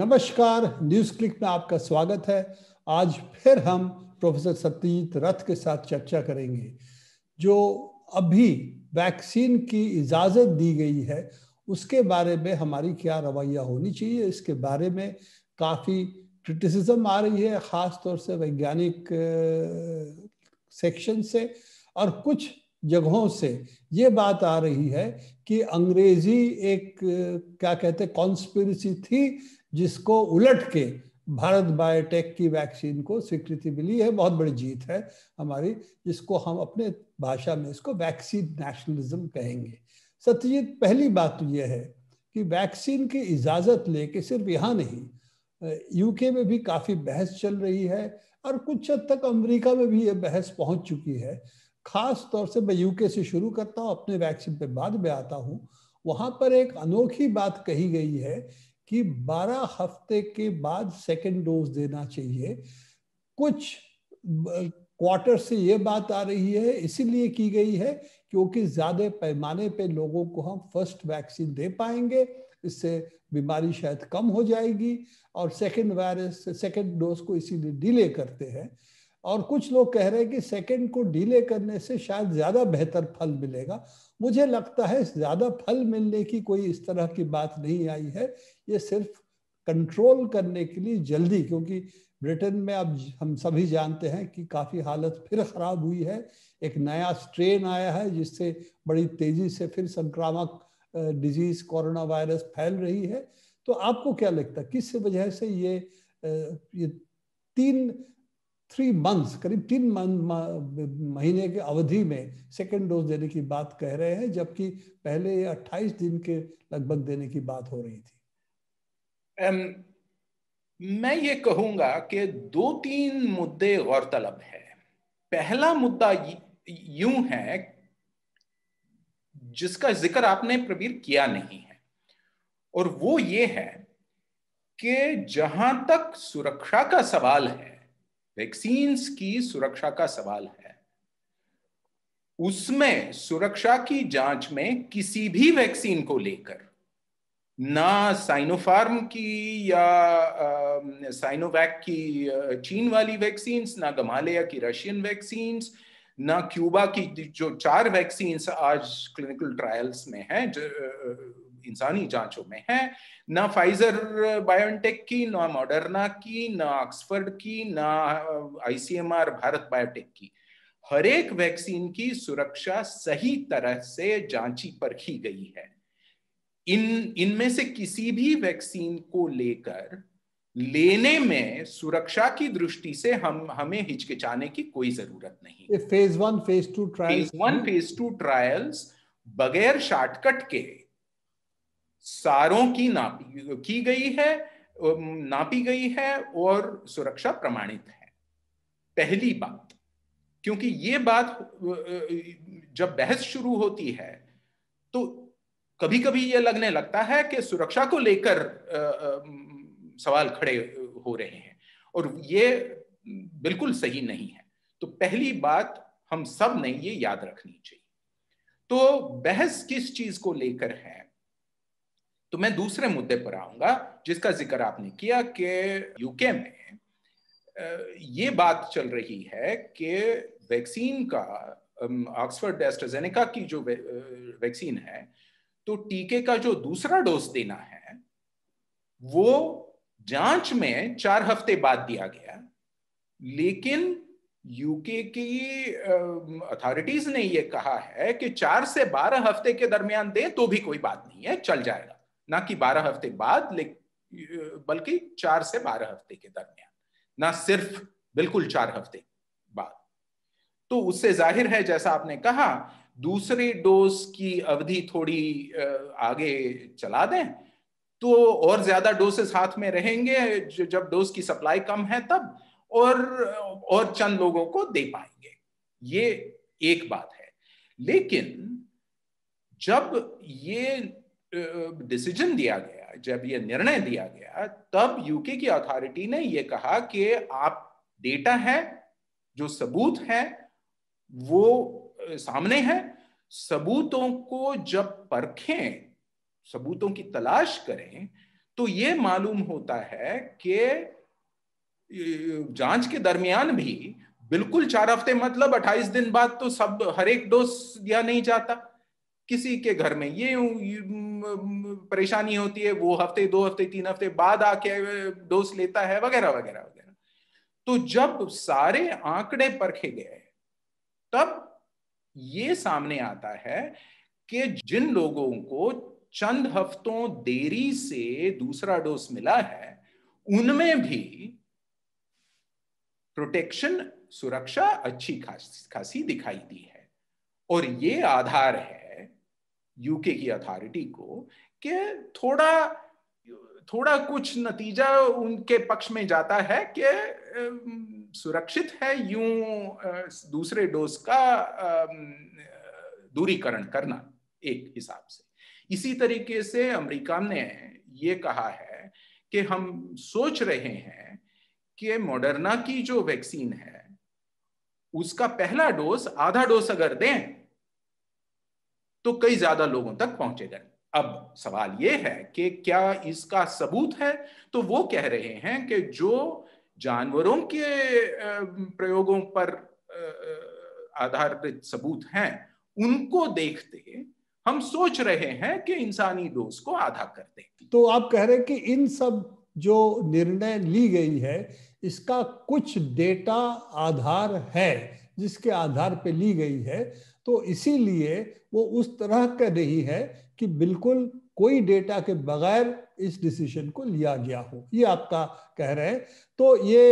नमस्कार news click में आपका स्वागत है आज फिर हम प्रोफेसर सत्यजीत रथ के साथ चर्चा करेंगे जो अभी वैक्सीन की इजाज़त दी गई है उसके बारे में हमारी क्या रवैया होनी चाहिए इसके बारे में काफ़ी क्रिटिसिज्म आ रही है ख़ास तौर से वैज्ञानिक सेक्शन से और कुछ जगहों से ये बात आ रही है कि अंग्रेजी एक क्या कहते कॉन्स्पिरसी थी जिसको उलट के भारत बायोटेक की वैक्सीन को स्वीकृति मिली है बहुत बड़ी जीत है हमारी जिसको हम अपने भाषा में इसको वैक्सीन नेशनलिज्म कहेंगे सत्यजीत पहली बात तो यह है कि वैक्सीन की इजाज़त लेके सिर्फ यहाँ नहीं यूके में भी काफ़ी बहस चल रही है और कुछ हद तक अमेरिका में भी ये बहस पहुँच चुकी है खास तौर से मैं यूके से शुरू करता हूँ अपने वैक्सीन पे बाद में आता हूँ वहाँ पर एक अनोखी बात कही गई है कि 12 हफ्ते के बाद सेकेंड डोज देना चाहिए कुछ क्वार्टर से ये बात आ रही है इसीलिए की गई है क्योंकि ज्यादा पैमाने पे लोगों को हम फर्स्ट वैक्सीन दे पाएंगे इससे बीमारी शायद कम हो जाएगी और सेकेंड वायरस सेकेंड डोज को इसीलिए डिले करते हैं और कुछ लोग कह रहे हैं कि सेकंड को डिले करने से शायद ज़्यादा बेहतर फल मिलेगा मुझे लगता है ज़्यादा फल मिलने की कोई इस तरह की बात नहीं आई है ये सिर्फ कंट्रोल करने के लिए जल्दी क्योंकि ब्रिटेन में अब हम सभी जानते हैं कि काफ़ी हालत फिर ख़राब हुई है एक नया स्ट्रेन आया है जिससे बड़ी तेज़ी से फिर संक्रामक डिजीज़ कोरोना वायरस फैल रही है तो आपको क्या लगता है किस वजह से ये ये तीन थ्री मंथ्स करीब तीन महीने के अवधि में सेकेंड डोज देने की बात कह रहे हैं जबकि पहले अट्ठाईस दिन के लगभग देने की बात हो रही थी um, मैं ये कहूंगा कि दो तीन मुद्दे गौरतलब है पहला मुद्दा यू है जिसका जिक्र आपने प्रवीर किया नहीं है और वो ये है कि जहां तक सुरक्षा का सवाल है वैक्सीन की सुरक्षा का सवाल है उसमें सुरक्षा की जांच में किसी भी वैक्सीन को लेकर ना साइनोफार्म की या साइनोवैक की चीन वाली वैक्सीन ना गमालिया की रशियन वैक्सीन ना क्यूबा की जो चार वैक्सीन्स आज क्लिनिकल ट्रायल्स में हैं इंसानी जांचों में है ना फाइजर बायोटेक की ना मॉडर्ना की ना ऑक्सफर्ड की ना आईसीएमआर भारत बायोटेक की हर एक वैक्सीन की सुरक्षा सही तरह से जांची पर की गई है इन इनमें से किसी भी वैक्सीन को लेकर लेने में सुरक्षा की दृष्टि से हम हमें हिचकिचाने की कोई जरूरत नहीं phase one phase two trials phase one phase two trials बगैर शॉर्टकट के सारों की नापी की गई है नापी गई है और सुरक्षा प्रमाणित है पहली बात क्योंकि ये बात जब बहस शुरू होती है तो कभी कभी यह लगने लगता है कि सुरक्षा को लेकर सवाल खड़े हो रहे हैं और ये बिल्कुल सही नहीं है तो पहली बात हम सब ने ये याद रखनी चाहिए तो बहस किस चीज को लेकर है तो मैं दूसरे मुद्दे पर आऊंगा जिसका जिक्र आपने किया कि यूके में ये बात चल रही है कि वैक्सीन का ऑक्सफर्ड एस्ट्राजेनेका की जो वैक्सीन है तो टीके का जो दूसरा डोज देना है वो जांच में चार हफ्ते बाद दिया गया लेकिन यूके की अथॉरिटीज ने यह कहा है कि चार से बारह हफ्ते के दरमियान दे तो भी कोई बात नहीं है चल जाएगा ना कि बारह हफ्ते बाद बल्कि चार से बारह हफ्ते के दरमियान ना सिर्फ बिल्कुल चार हफ्ते बाद तो उससे जाहिर है जैसा आपने कहा दूसरी डोज की अवधि थोड़ी आगे चला दें तो और ज्यादा डोसेस हाथ में रहेंगे जब डोज की सप्लाई कम है तब और और चंद लोगों को दे पाएंगे ये एक बात है लेकिन जब ये डिसीजन दिया गया जब ये निर्णय दिया गया तब यूके की अथॉरिटी ने यह कहा कि आप डेटा है जो सबूत है वो सामने है सबूतों को जब परखें सबूतों की तलाश करें तो ये मालूम होता है कि जांच के दरमियान भी बिल्कुल चार हफ्ते मतलब 28 दिन बाद तो सब हर एक डोज दिया नहीं जाता किसी के घर में ये परेशानी होती है वो हफ्ते दो हफ्ते तीन हफ्ते बाद आके डोज लेता है वगैरह वगैरह वगैरह तो जब सारे आंकड़े परखे गए तब ये सामने आता है कि जिन लोगों को चंद हफ्तों देरी से दूसरा डोज मिला है उनमें भी प्रोटेक्शन सुरक्षा अच्छी खासी दिखाई दी है और ये आधार है यूके की अथॉरिटी को कि थोड़ा थोड़ा कुछ नतीजा उनके पक्ष में जाता है कि सुरक्षित है यूं दूसरे डोज का दूरीकरण करना एक हिसाब से इसी तरीके से अमेरिका ने ये कहा है कि हम सोच रहे हैं कि मॉडर्ना की जो वैक्सीन है उसका पहला डोज आधा डोज अगर दें तो कई ज्यादा लोगों तक पहुंचेगा अब सवाल यह है कि क्या इसका सबूत है तो वो कह रहे हैं कि जो जानवरों के प्रयोगों पर आधारित सबूत हैं उनको देखते हम सोच रहे हैं कि इंसानी डोज को आधा कर दें तो आप कह रहे हैं कि इन सब जो निर्णय ली गई है इसका कुछ डेटा आधार है जिसके आधार पे ली गई है तो इसीलिए वो उस तरह का रही है कि बिल्कुल कोई डेटा के बगैर इस डिसीजन को लिया गया हो ये आपका कह रहे हैं तो ये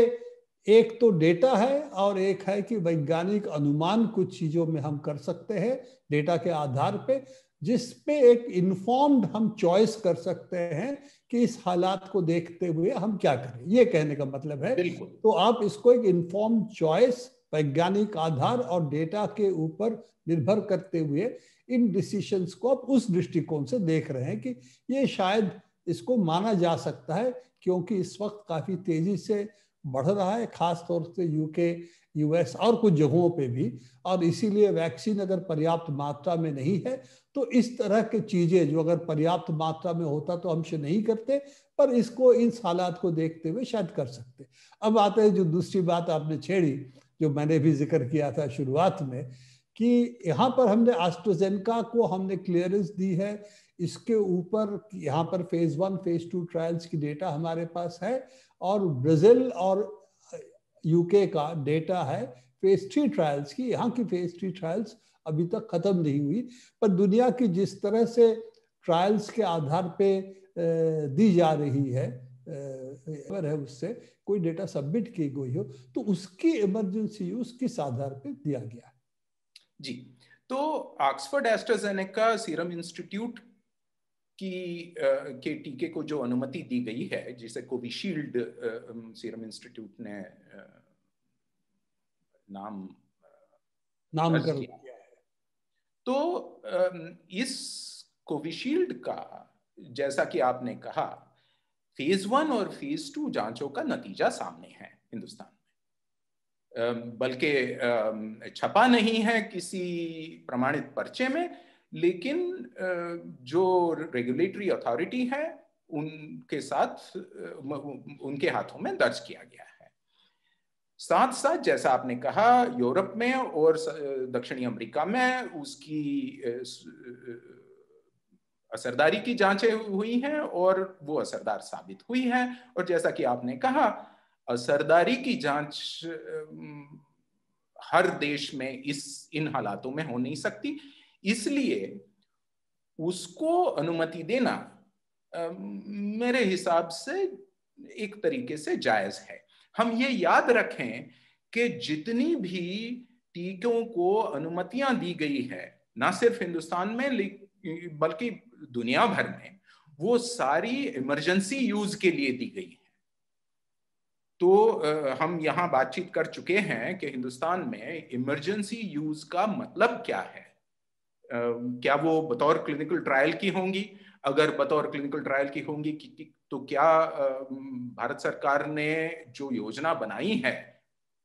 एक तो डेटा है और एक है कि वैज्ञानिक अनुमान कुछ चीजों में हम कर सकते हैं डेटा के आधार पे जिस पे एक इन्फॉर्म्ड हम चॉइस कर सकते हैं कि इस हालात को देखते हुए हम क्या करें ये कहने का मतलब है तो आप इसको एक इन्फॉर्म चॉइस वैज्ञानिक आधार और डेटा के ऊपर निर्भर करते हुए इन डिसीशंस को आप उस दृष्टिकोण से देख रहे हैं कि ये शायद इसको माना जा सकता है क्योंकि इस वक्त काफ़ी तेज़ी से बढ़ रहा है खास तौर से यूके यूएस और कुछ जगहों पे भी और इसीलिए वैक्सीन अगर पर्याप्त मात्रा में नहीं है तो इस तरह के चीज़ें जो अगर पर्याप्त मात्रा में होता तो हमसे नहीं करते पर इसको इन हालात को देखते हुए शायद कर सकते अब आते हैं जो दूसरी बात आपने छेड़ी जो मैंने भी जिक्र किया था शुरुआत में कि यहाँ पर हमने एस्ट्रोजेनका को हमने क्लियरेंस दी है इसके ऊपर यहाँ पर phase one phase two trials की डेटा हमारे पास है और ब्राजील और यूके का डेटा है फेज थ्री ट्रायल्स की यहाँ की फेज थ्री ट्रायल्स अभी तक खत्म नहीं हुई पर दुनिया की जिस तरह से ट्रायल्स के आधार पे दी जा रही है है उससे कोई डेटा सबमिट की गई हो तो उसकी इमरजेंसी यूज किस आधार पर दिया गया जी तो ऑक्सफर्ड एस्ट्राजेनेका सीरम इंस्टीट्यूट की के टीके को जो अनुमति दी गई है जिसे कोविशील्ड सीरम इंस्टीट्यूट ने नाम नाम कर दिया है तो इस कोविशील्ड का जैसा कि आपने कहा फेज वन और फेज टू जांचों का नतीजा सामने है हिंदुस्तान में बल्कि छपा नहीं है किसी प्रमाणित पर्चे में लेकिन जो रेगुलेटरी अथॉरिटी है उनके साथ उनके हाथों में दर्ज किया गया है साथ साथ जैसा आपने कहा यूरोप में और दक्षिणी अमेरिका में उसकी असरदारी की जांचें हुई हैं और वो असरदार साबित हुई हैं और जैसा कि आपने कहा असरदारी की जांच हर देश में इस इन हालातों में हो नहीं सकती इसलिए उसको अनुमति देना मेरे हिसाब से एक तरीके से जायज है हम ये याद रखें कि जितनी भी टीकों को अनुमतियां दी गई है ना सिर्फ हिंदुस्तान में बल्कि दुनिया भर में वो सारी इमरजेंसी यूज के लिए दी गई है तो हम यहाँ बातचीत कर चुके हैं कि हिंदुस्तान में इमरजेंसी यूज का मतलब क्या है क्या वो बतौर क्लिनिकल ट्रायल की होंगी अगर बतौर क्लिनिकल ट्रायल की होंगी तो क्या भारत सरकार ने जो योजना बनाई है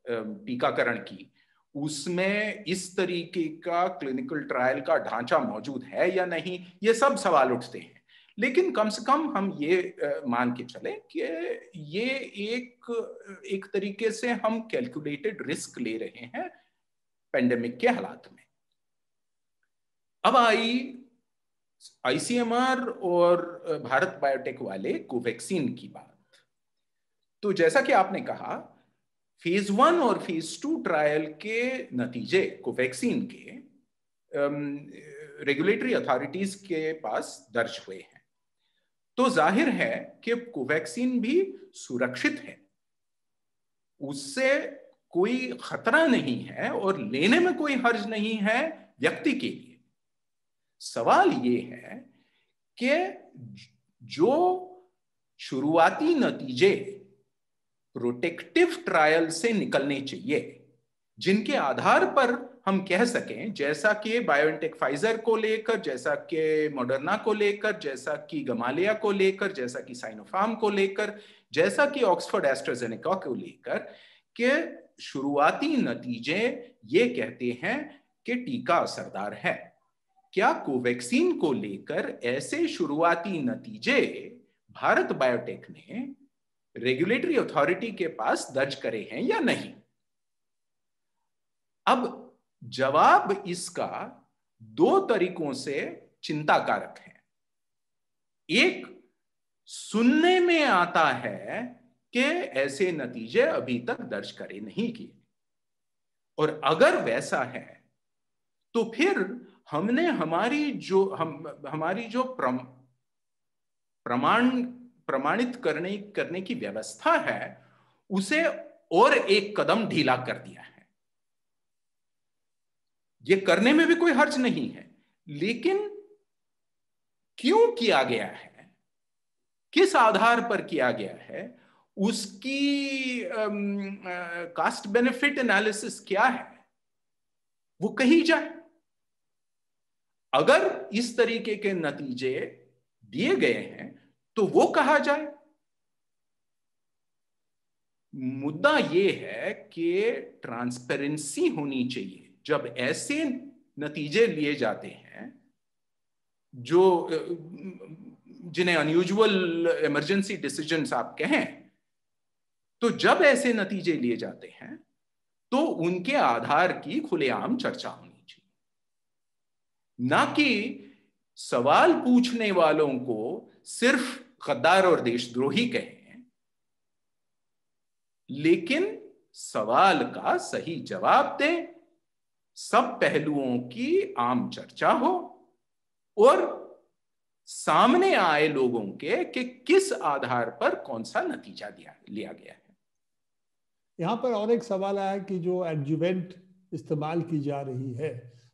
टीकाकरण की उसमें इस तरीके का क्लिनिकल ट्रायल का ढांचा मौजूद है या नहीं ये सब सवाल उठते हैं लेकिन कम से कम हम ये मान के चले कि ये एक एक तरीके से हम कैलकुलेटेड रिस्क ले रहे हैं पेंडेमिक के हालात में अब आई आईसीएमआर और भारत बायोटेक वाले कोवैक्सीन की बात तो जैसा कि आपने कहा फेज वन और फेज टू ट्रायल के नतीजे कोवैक्सीन के रेगुलेटरी um, अथॉरिटीज के पास दर्ज हुए हैं तो जाहिर है कि कोवैक्सीन भी सुरक्षित है उससे कोई खतरा नहीं है और लेने में कोई हर्ज नहीं है व्यक्ति के लिए सवाल ये है कि जो शुरुआती नतीजे प्रोटेक्टिव ट्रायल से निकलने चाहिए जिनके आधार पर हम कह सकें जैसा कि बायोटेक फाइजर को लेकर जैसा कि मॉडर्ना को लेकर जैसा कि गमालिया को लेकर जैसा कि साइनोफार्म को लेकर जैसा कि ऑक्सफोर्ड एस्ट्राजेनेका को लेकर के शुरुआती नतीजे ये कहते हैं कि टीका असरदार है क्या कोवैक्सीन को लेकर ऐसे शुरुआती नतीजे भारत बायोटेक ने रेगुलेटरी अथॉरिटी के पास दर्ज करे हैं या नहीं अब जवाब इसका दो तरीकों से चिंता कारक है एक सुनने में आता है कि ऐसे नतीजे अभी तक दर्ज करे नहीं किए और अगर वैसा है तो फिर हमने हमारी जो हम हमारी जो प्रम, प्रमाण प्रमाणित करने करने की व्यवस्था है उसे और एक कदम ढीला कर दिया है यह करने में भी कोई हर्ज नहीं है लेकिन क्यों किया गया है किस आधार पर किया गया है उसकी कास्ट बेनिफिट एनालिसिस क्या है वो कही जाए अगर इस तरीके के नतीजे दिए गए हैं तो वो कहा जाए मुद्दा ये है कि ट्रांसपेरेंसी होनी चाहिए जब ऐसे नतीजे लिए जाते हैं जो जिन्हें अनयूजुअल इमरजेंसी डिसीजंस आप कहें तो जब ऐसे नतीजे लिए जाते हैं तो उनके आधार की खुलेआम चर्चा होनी चाहिए ना कि सवाल पूछने वालों को सिर्फ गद्दार और देशद्रोही कहें लेकिन सवाल का सही जवाब दें सब पहलुओं की आम चर्चा हो और सामने आए लोगों के कि किस आधार पर कौन सा नतीजा दिया लिया गया है यहाँ पर और एक सवाल आया कि जो एडजुवेंट इस्तेमाल की जा रही है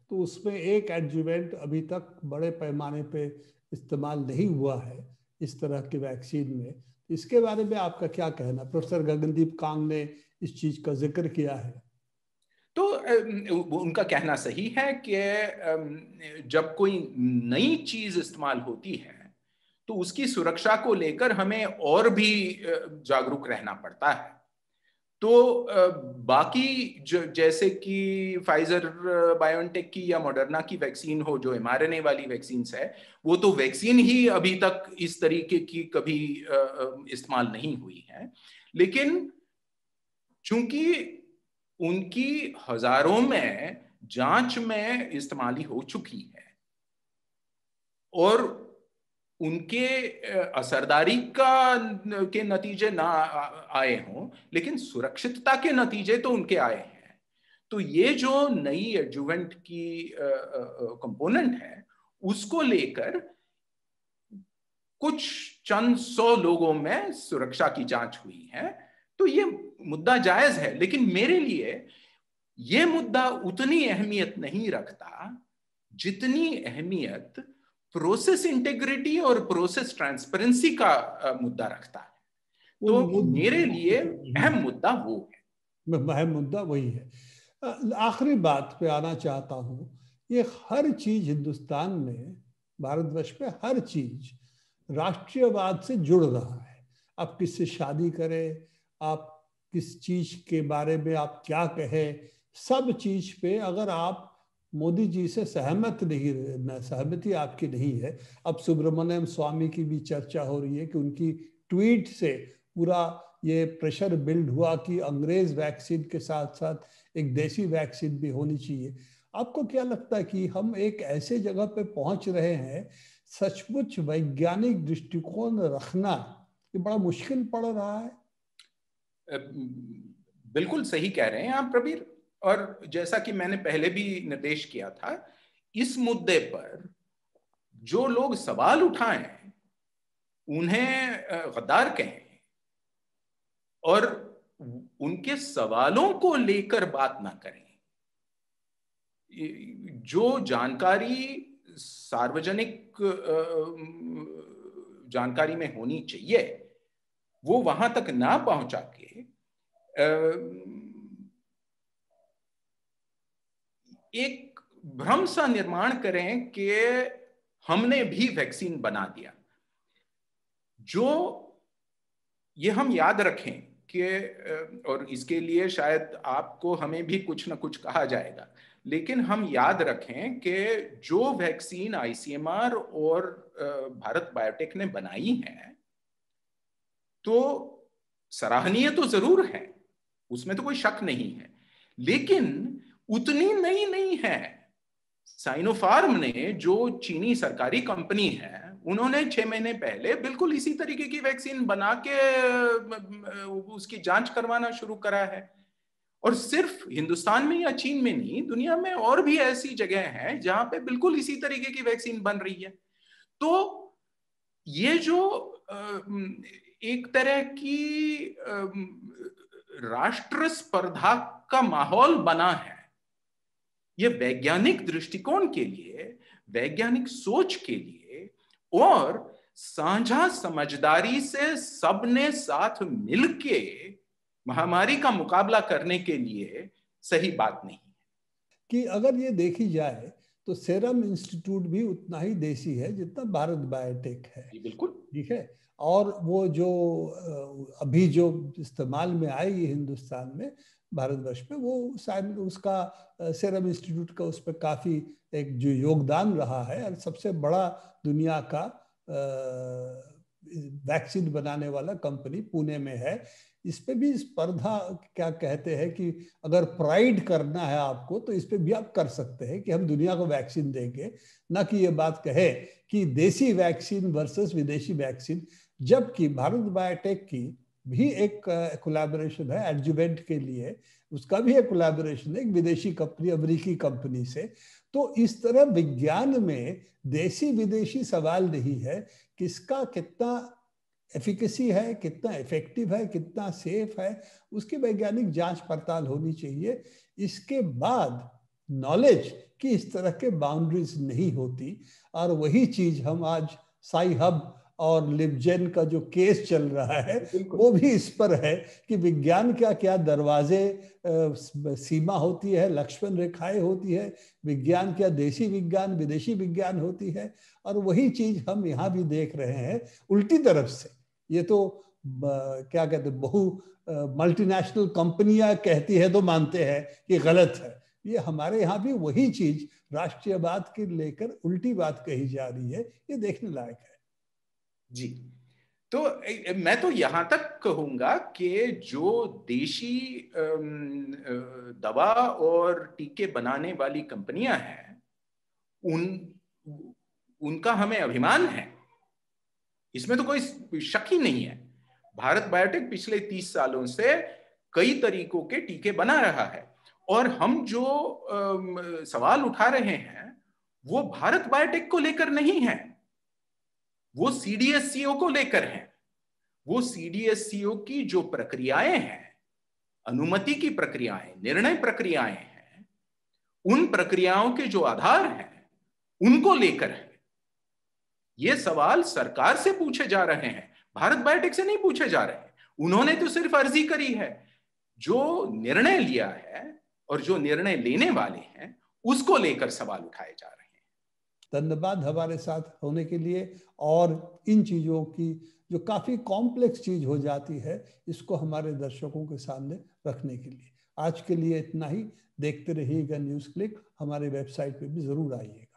तो उसमें एक एडजुवेंट अभी तक बड़े पैमाने पे इस्तेमाल नहीं हुआ है इस तरह के वैक्सीन में तो इसके बारे में आपका क्या कहना प्रोफेसर गगनदीप कांग ने इस चीज का जिक्र किया है तो उनका कहना सही है कि जब कोई नई चीज इस्तेमाल होती है तो उसकी सुरक्षा को लेकर हमें और भी जागरूक रहना पड़ता है तो बाकी जैसे कि फाइजर बायोनटेक की या मॉडर्ना की वैक्सीन हो जो एम वाली वैक्सीन है वो तो वैक्सीन ही अभी तक इस तरीके की कभी इस्तेमाल नहीं हुई है लेकिन चूंकि उनकी हजारों में जांच में इस्तेमाली हो चुकी है और उनके असरदारी का के नतीजे ना आए हों लेकिन सुरक्षितता के नतीजे तो उनके आए हैं तो ये जो नई एडजुवेंट की कंपोनेंट है उसको लेकर कुछ चंद सौ लोगों में सुरक्षा की जांच हुई है तो ये मुद्दा जायज है लेकिन मेरे लिए ये मुद्दा उतनी अहमियत नहीं रखता जितनी अहमियत प्रोसेस इंटेग्रिटी और प्रोसेस ट्रांसपेरेंसी का मुद्दा रखता है तो मेरे लिए अहम मुद्दा वो है अहम मुद्दा वही है आखिरी बात पे आना चाहता हूँ ये हर चीज हिंदुस्तान में भारतवर्ष में हर चीज राष्ट्रीयवाद से जुड़ रहा है आप किससे शादी करें आप किस चीज के बारे में आप क्या कहें सब चीज पे अगर आप मोदी जी से सहमत नहीं सहमति आपकी नहीं है अब सुब्रमण्यम स्वामी की भी चर्चा हो रही है कि उनकी ट्वीट से पूरा ये प्रेशर बिल्ड हुआ कि अंग्रेज वैक्सीन के साथ साथ एक देसी वैक्सीन भी होनी चाहिए आपको क्या लगता है कि हम एक ऐसे जगह पे पहुंच रहे हैं सचमुच वैज्ञानिक दृष्टिकोण रखना ये बड़ा मुश्किल पड़ रहा है बिल्कुल सही कह रहे हैं आप प्रबीर और जैसा कि मैंने पहले भी निर्देश किया था इस मुद्दे पर जो लोग सवाल उठाए उन्हें गद्दार कहें और उनके सवालों को लेकर बात ना करें जो जानकारी सार्वजनिक जानकारी में होनी चाहिए वो वहां तक ना पहुंचा के एक भ्रम सा निर्माण करें कि हमने भी वैक्सीन बना दिया जो ये हम याद रखें कि और इसके लिए शायद आपको हमें भी कुछ ना कुछ कहा जाएगा लेकिन हम याद रखें कि जो वैक्सीन आईसीएमआर और भारत बायोटेक ने बनाई है तो सराहनीय तो जरूर है उसमें तो कोई शक नहीं है लेकिन उतनी नई नहीं है साइनोफार्म ने जो चीनी सरकारी कंपनी है उन्होंने छह महीने पहले बिल्कुल इसी तरीके की वैक्सीन बना के उसकी जांच करवाना शुरू करा है और सिर्फ हिंदुस्तान में या चीन में नहीं दुनिया में और भी ऐसी जगह हैं जहां पे बिल्कुल इसी तरीके की वैक्सीन बन रही है तो ये जो एक तरह की राष्ट्र स्पर्धा का माहौल बना है ये वैज्ञानिक दृष्टिकोण के लिए वैज्ञानिक सोच के लिए और साझा समझदारी से सबने साथ मिलके महामारी का मुकाबला करने के लिए सही बात नहीं है कि अगर ये देखी जाए तो सेरम इंस्टीट्यूट भी उतना ही देसी है जितना भारत बायोटेक है बिल्कुल ठीक है और वो जो अभी जो इस्तेमाल में आई हिंदुस्तान में भारतवर्ष में वो साइम उसका सेरम इंस्टीट्यूट का उस पर काफ़ी एक जो योगदान रहा है और सबसे बड़ा दुनिया का वैक्सीन बनाने वाला कंपनी पुणे में है इस पे भी स्पर्धा क्या कहते हैं कि अगर प्राइड करना है आपको तो इस पे भी आप कर सकते हैं कि हम दुनिया को वैक्सीन देंगे ना कि ये बात कहे कि देसी वैक्सीन वर्सेस विदेशी वैक्सीन जबकि भारत बायोटेक की भी एक कोलैबोरेशन है एडजुबेंट के लिए उसका भी एक कोलैबोरेशन है एक विदेशी कंपनी अमेरिकी कंपनी से तो इस तरह विज्ञान में देसी विदेशी सवाल नहीं है किसका कितना एफिकेसी है कितना इफेक्टिव है कितना सेफ है उसकी वैज्ञानिक जांच पड़ताल होनी चाहिए इसके बाद नॉलेज की इस तरह के बाउंड्रीज नहीं होती और वही चीज हम आज साई हब और लिबजेन का जो केस चल रहा है वो भी इस पर है कि विज्ञान क्या क्या दरवाजे सीमा होती है लक्ष्मण रेखाएं होती है विज्ञान क्या देशी विज्ञान विदेशी विज्ञान होती है और वही चीज हम यहाँ भी देख रहे हैं उल्टी तरफ से ये तो क्या कहते बहु मल्टीनेशनल कंपनियां कहती है तो मानते हैं कि गलत है ये हमारे यहाँ भी वही चीज राष्ट्रीयवाद की लेकर उल्टी बात कही जा रही है ये देखने लायक है जी तो मैं तो यहां तक कहूंगा कि जो देशी दवा और टीके बनाने वाली कंपनियां हैं उन उनका हमें अभिमान है इसमें तो कोई शक ही नहीं है भारत बायोटेक पिछले तीस सालों से कई तरीकों के टीके बना रहा है और हम जो सवाल उठा रहे हैं वो भारत बायोटेक को लेकर नहीं है वो सीडीएससीओ e को लेकर है वो सीडीएससीओ e की जो प्रक्रियाएं हैं अनुमति की प्रक्रियाएं निर्णय प्रक्रियाएं हैं उन प्रक्रियाओं के जो आधार हैं उनको लेकर है ये सवाल सरकार से पूछे जा रहे हैं भारत बायोटेक से नहीं पूछे जा रहे हैं उन्होंने तो सिर्फ अर्जी करी है जो निर्णय लिया है और जो निर्णय लेने वाले हैं उसको लेकर सवाल उठाए जा रहे हैं धन्यवाद हमारे साथ होने के लिए और इन चीज़ों की जो काफ़ी कॉम्प्लेक्स चीज़ हो जाती है इसको हमारे दर्शकों के सामने रखने के लिए आज के लिए इतना ही देखते रहिएगा न्यूज़ क्लिक हमारे वेबसाइट पे भी ज़रूर आइएगा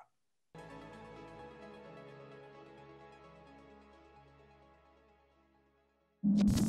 you